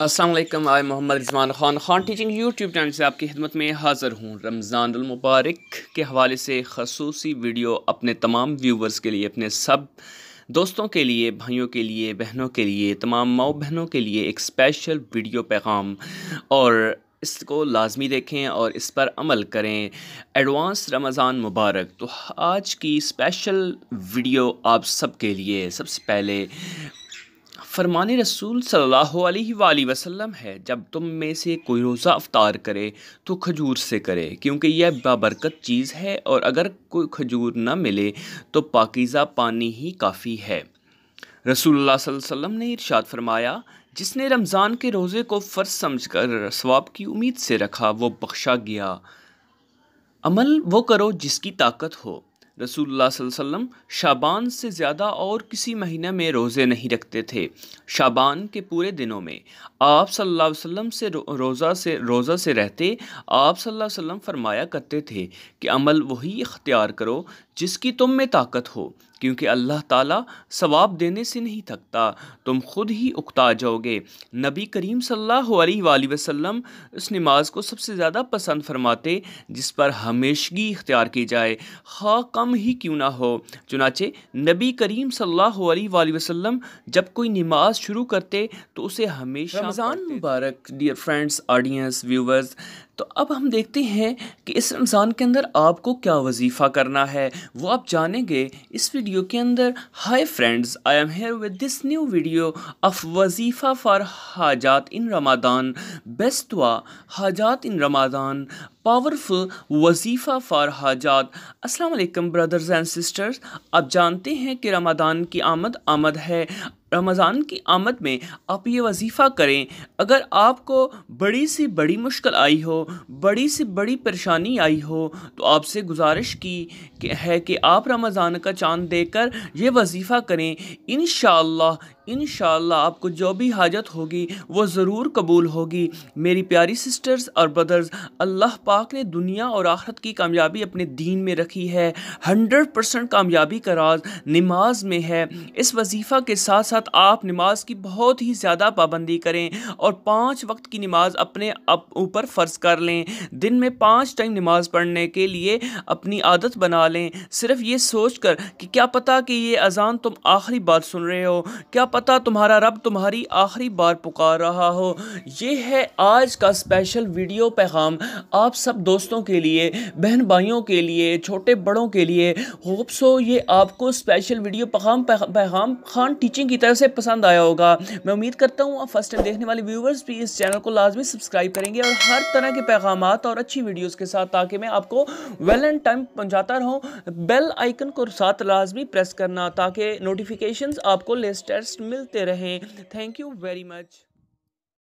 असलम आई Mohammad Rizwan Khan Khan teaching YouTube channel से आपकी खिदमत में हाज़िर हूँ रमज़ानमबारक के हवाले से खसूस वीडियो अपने तमाम व्यूवर्स के लिए अपने सब दोस्तों के लिए भाइयों के लिए बहनों के लिए तमाम माओ बहनों के लिए एक स्पेशल वीडियो पैगाम और इसको लाजमी देखें और इस पर अमल करें एडवांस रमज़ान मुबारक तो आज की स्पेशल वीडियो आप सब के लिए सबसे पहले फरमान रसूल सल्ला वसलम है जब तुम में से कोई रोज़ा अफ्तार करे तो खजूर से करे क्योंकि यह बाबरकत चीज़ है और अगर कोई खजूर ना मिले तो पाकिज़ा पानी ही काफ़ी है रसूलुल्लाह वसल्लम ने इरशाद फरमाया जिसने रमज़ान के रोज़े को फ़र्ज समझ कर स्वाब की उम्मीद से रखा वो बख्शा गया अमल वो करो जिसकी ताकत हो रसूल शाबान से ज़्यादा और किसी महीने में रोज़े नहीं रखते थे शाबान के पूरे दिनों में आप सल्लल्लाहु अलैहि वसल्लम से रोज़ा से रोज़ा से रहते आप सल्लल्लाहु अलैहि वसल्लम फरमाया करते थे कि अमल वही इख्तियार करो जिसकी तुम में ताकत हो क्योंकि अल्लाह ताला सवाब देने से नहीं थकता तुम खुद ही उकता जाओगे नबी करीम सल्लल्लाहु अलैहि वसल्लम इस नमाज को सबसे ज़्यादा पसंद फरमाते जिस पर हमेशगी इख्तियार की जाए खा हाँ, कम ही क्यों ना हो चुनाचे नबी करीम सल्लल्लाहु अलैहि वसल्लम जब कोई नमाज शुरू करते तो उसे हमेशा रमज़ान मुबारक डियर फ्रेंड्स ऑडियंस व्यूवर्स तो अब हम देखते हैं कि इस रमज़ान के अंदर आपको क्या वजीफ़ा करना है वो आप जानेंगे इस वीडियो वीडियो के अंदर hi friends I am here with this new video of वजीफ़ा फॉर हाजात इन रमादान बेस्ट वा हाजात इन रमादान पावरफुल वजीफ़ा फ़ार हाजात अस्सलाम वालेकुम ब्रदर्स एंड सिस्टर्स आप जानते हैं कि रमादान की आमद आमद है रमज़ान की आमद में आप ये वजीफ़ा करें अगर आपको बड़ी सी बड़ी मुश्किल आई हो बड़ी सी बड़ी परेशानी आई हो तो आपसे गुजारिश की है कि आप रमज़ान का चांद देकर यह वजीफ़ा करें इन इन आपको जो भी हाजत होगी वो ज़रूर कबूल होगी मेरी प्यारी सिस्टर्स और ब्रदर्स अल्लाह पाक ने दुनिया और आखरत की कामयाबी अपने दीन में रखी है हंड्रेड परसेंट कामयाबी का राज नमाज में है इस वजीफ़ा के साथ साथ आप नमाज की बहुत ही ज़्यादा पाबंदी करें और पाँच वक्त की नमाज अपने ऊपर फ़र्ज़ कर लें दिन में पाँच टाइम नमाज पढ़ने के लिए अपनी आदत बना लें सिर्फ ये सोच कर कि क्या पता कि ये अजान तुम आखिरी बात सुन रहे हो क्या पता तुम्हारा रब तुम्हारी आखिरी बार पुकार रहा हो ये है आज का स्पेशल वीडियो पैगाम आप सब दोस्तों के लिए बहन भाइयों के लिए छोटे बड़ों के लिए होप्सो ये आपको स्पेशल वीडियो पैगाम पैगाम खान टीचिंग की तरफ से पसंद आया होगा मैं उम्मीद करता हूँ आप फर्स्ट टाइम देखने वाले व्यूवर्स भी इस चैनल को लाजमी सब्सक्राइब करेंगे और हर तरह के पैगाम और अच्छी वीडियोज़ के साथ ताकि मैं आपको वेल एंड टाइम पहुँचाता रहूँ बेल आइकन को साथ लाजमी प्रेस करना ताकि नोटिफिकेशन आपको लेटेस्ट मिलते रहें थैंक यू वेरी मच